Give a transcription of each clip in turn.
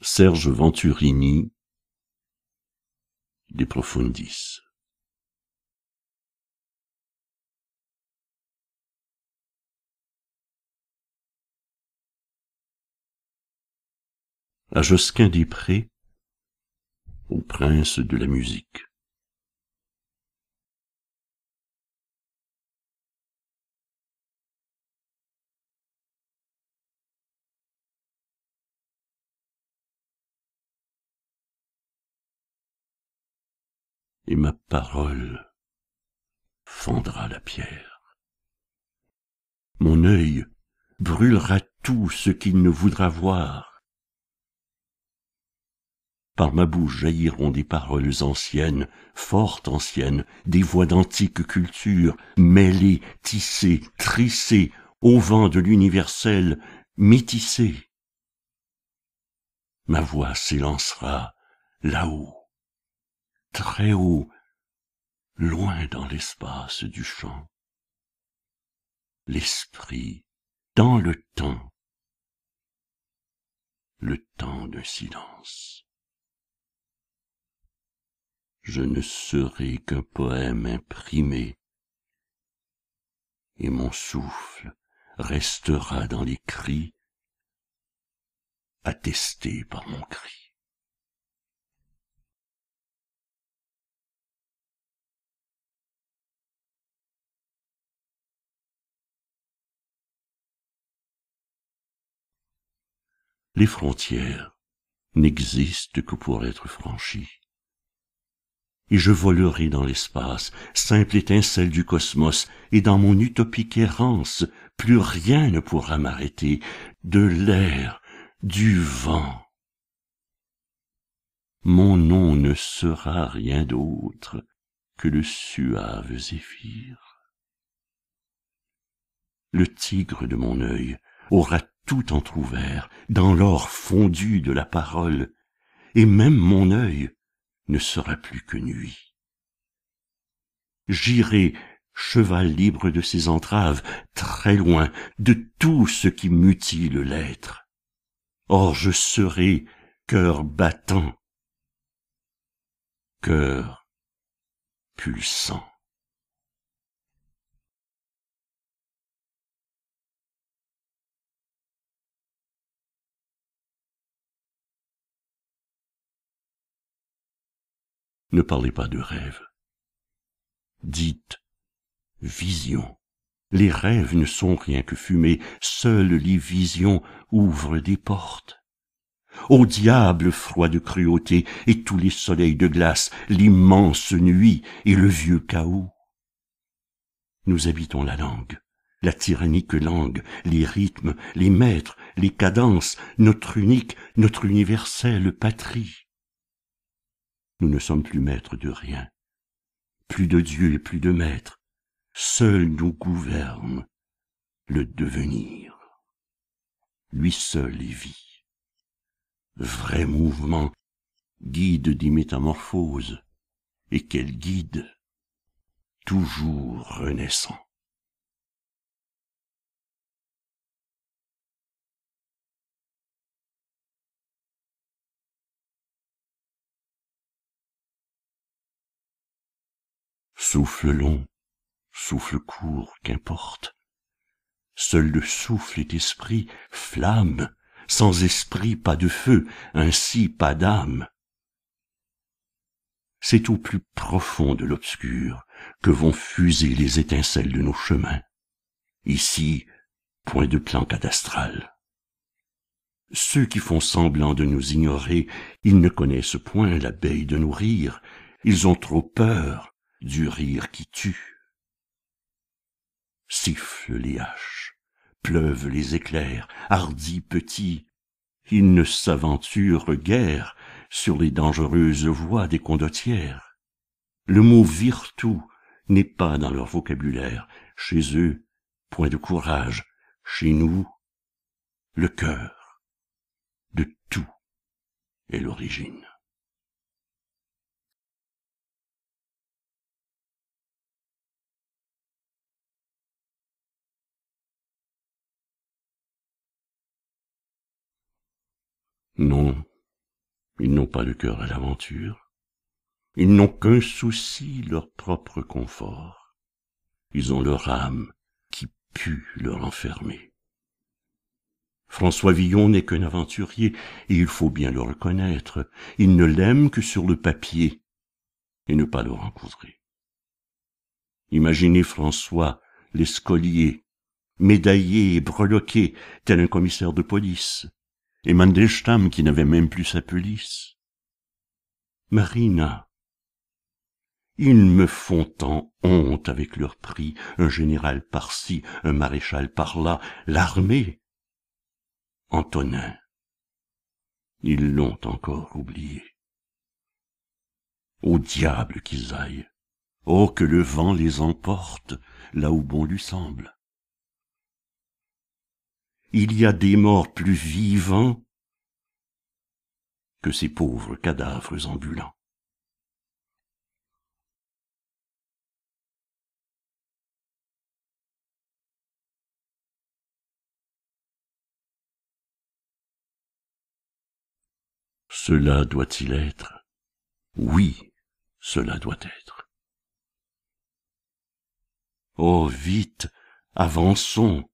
Serge Venturini De Profundis. À Josquin des Prés, au prince de la musique. et ma parole fendra la pierre. Mon œil brûlera tout ce qu'il ne voudra voir. Par ma bouche jailliront des paroles anciennes, fort anciennes, des voix d'antique culture, mêlées, tissées, trissées, au vent de l'universel, métissées. Ma voix s'élancera là-haut, très haut, loin dans l'espace du champ. L'esprit dans le temps, le temps d'un silence. Je ne serai qu'un poème imprimé, et mon souffle restera dans les cris, attesté par mon cri. les frontières n'existent que pour être franchies. Et je volerai dans l'espace, simple étincelle du cosmos, et dans mon utopique errance, plus rien ne pourra m'arrêter, de l'air, du vent. Mon nom ne sera rien d'autre que le suave zéphyr. Le tigre de mon œil aura tout entr'ouvert, dans l'or fondu de la parole, et même mon œil ne sera plus que nuit. J'irai, cheval libre de ses entraves, très loin de tout ce qui mutile l'être. Or je serai cœur battant, cœur pulsant. Ne parlez pas de rêve. Dites vision. Les rêves ne sont rien que fumée, seules les visions ouvrent des portes. Au diable froid de cruauté et tous les soleils de glace, l'immense nuit et le vieux chaos. Nous habitons la langue, la tyrannique langue, les rythmes, les maîtres, les cadences, notre unique, notre universelle patrie nous ne sommes plus maîtres de rien. Plus de Dieu et plus de maître. Seul nous gouverne le devenir. Lui seul est vie. Vrai mouvement, guide des métamorphoses, et quel guide Toujours renaissant. Souffle long, souffle court, qu'importe. Seul le souffle est esprit, flamme, sans esprit pas de feu, ainsi pas d'âme. C'est au plus profond de l'obscur que vont fuser les étincelles de nos chemins. Ici, point de plan cadastral. Ceux qui font semblant de nous ignorer, ils ne connaissent point l'abeille de nourrir. ils ont trop peur, du rire qui tue. Siffle les haches, pleuvent les éclairs, hardis petits, ils ne s'aventurent guère sur les dangereuses voies des condottières. Le mot virtu n'est pas dans leur vocabulaire. Chez eux, point de courage. Chez nous, le cœur de tout est l'origine. Non, ils n'ont pas le cœur à l'aventure. Ils n'ont qu'un souci, leur propre confort. Ils ont leur âme qui put leur enfermer. François Villon n'est qu'un aventurier, et il faut bien le reconnaître. Il ne l'aime que sur le papier, et ne pas le rencontrer. Imaginez François, l'escolier, médaillé et breloqué, tel un commissaire de police, et Mandelstam qui n'avait même plus sa police. Marina. Ils me font tant honte avec leur prix, un général par-ci, un maréchal par-là, l'armée. Antonin. Ils l'ont encore oublié. Au diable qu'ils aillent. Oh, que le vent les emporte, là où bon lui semble il y a des morts plus vivants que ces pauvres cadavres ambulants. Cela doit-il être Oui, cela doit être. Oh, vite, avançons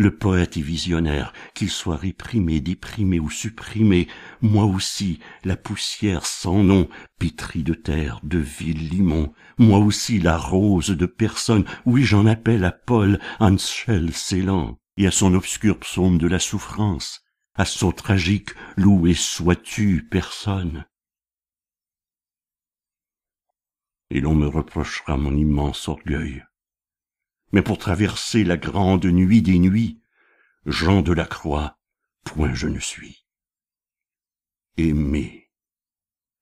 le poète et visionnaire, qu'il soit réprimé, déprimé ou supprimé, moi aussi, la poussière sans nom, pétrie de terre, de ville, limon, moi aussi la rose de personne, oui j'en appelle à Paul, Hanschel, Anschel Célan, et à son obscur psaume de la souffrance, à son tragique loué sois-tu personne. Et l'on me reprochera mon immense orgueil mais pour traverser la grande nuit des nuits, Jean de la Croix, point je ne suis. Aimer,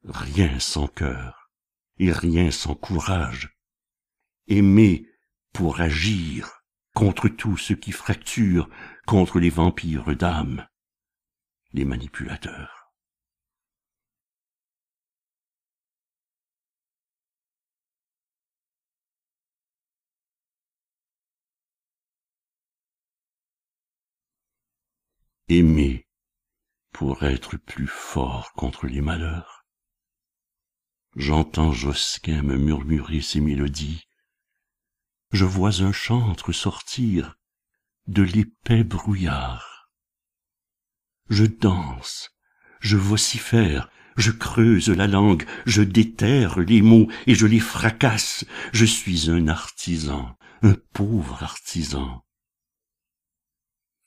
rien sans cœur et rien sans courage. Aimer pour agir contre tout ce qui fracture, contre les vampires d'âme, les manipulateurs. aimer pour être plus fort contre les malheurs. J'entends Josquin me murmurer ses mélodies. Je vois un chantre sortir de l'épais brouillard. Je danse, je vocifère, je creuse la langue, je déterre les mots et je les fracasse. Je suis un artisan, un pauvre artisan,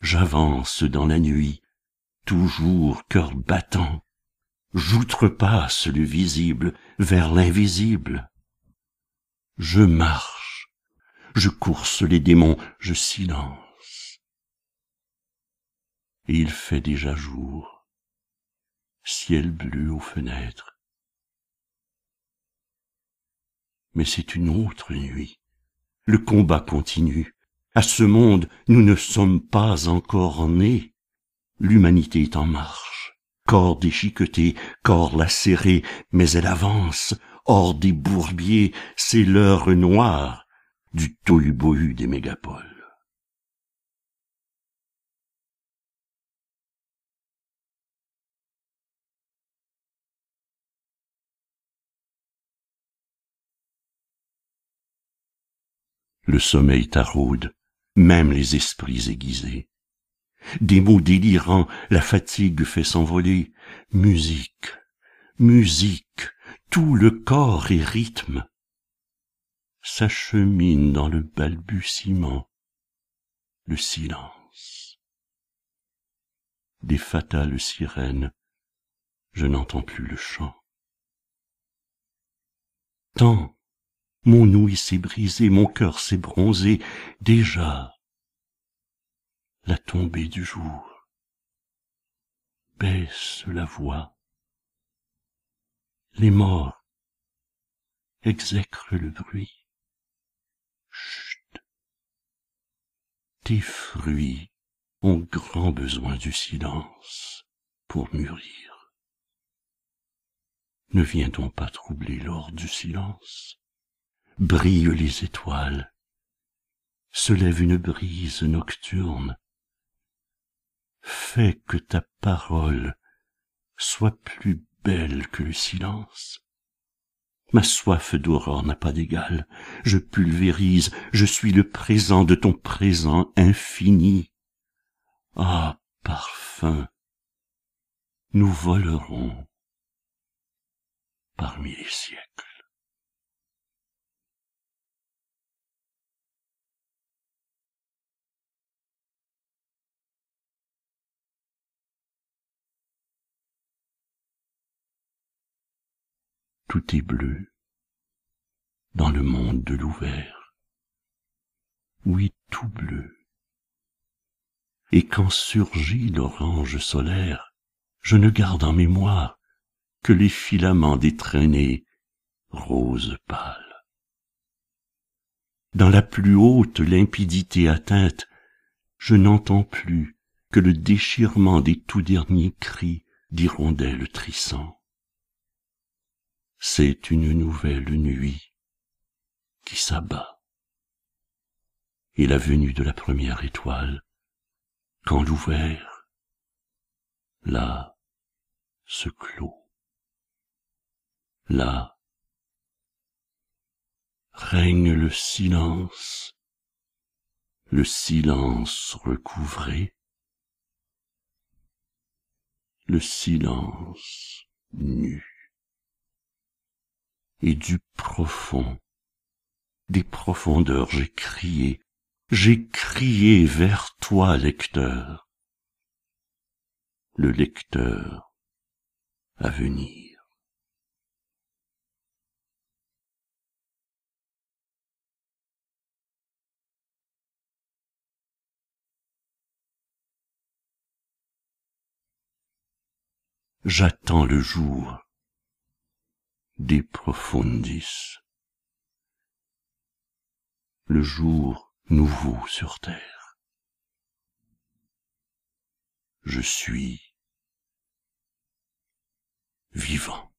J'avance dans la nuit, toujours cœur battant. J'outrepasse le visible vers l'invisible. Je marche, je course les démons, je silence. il fait déjà jour, ciel bleu aux fenêtres. Mais c'est une autre nuit, le combat continue. À ce monde, nous ne sommes pas encore nés. L'humanité est en marche. Corps déchiqueté, corps lacéré, mais elle avance. Hors des bourbiers, c'est l'heure noire du tohu-bohu des mégapoles. Le sommeil taraude même les esprits aiguisés. Des mots délirants, la fatigue fait s'envoler. Musique, musique, tout le corps est rythme. S'achemine dans le balbutiement, le silence. Des fatales sirènes, je n'entends plus le chant. Tant mon ouïe s'est brisée, mon cœur s'est bronzé, déjà la tombée du jour. Baisse la voix. Les morts exècrent le bruit. Chut. Tes fruits ont grand besoin du silence pour mûrir. Ne vient-on pas troubler l'or du silence. Brille les étoiles, se lève une brise nocturne. Fais que ta parole soit plus belle que le silence. Ma soif d'aurore n'a pas d'égal. Je pulvérise, je suis le présent de ton présent infini. Ah, parfum, nous volerons parmi les siècles. tout est bleu dans le monde de l'ouvert. Oui, tout bleu. Et quand surgit l'orange solaire, je ne garde en mémoire que les filaments des traînées roses pâles. Dans la plus haute limpidité atteinte, je n'entends plus que le déchirement des tout derniers cris d'hirondelles trissantes c'est une nouvelle nuit qui s'abat. Et la venue de la première étoile, quand l'ouvert, là se clôt. Là règne le silence, le silence recouvré, le silence nu et du profond. Des profondeurs, j'ai crié, j'ai crié vers toi, lecteur. Le lecteur à venir. J'attends le jour le jour nouveau sur terre. Je suis vivant.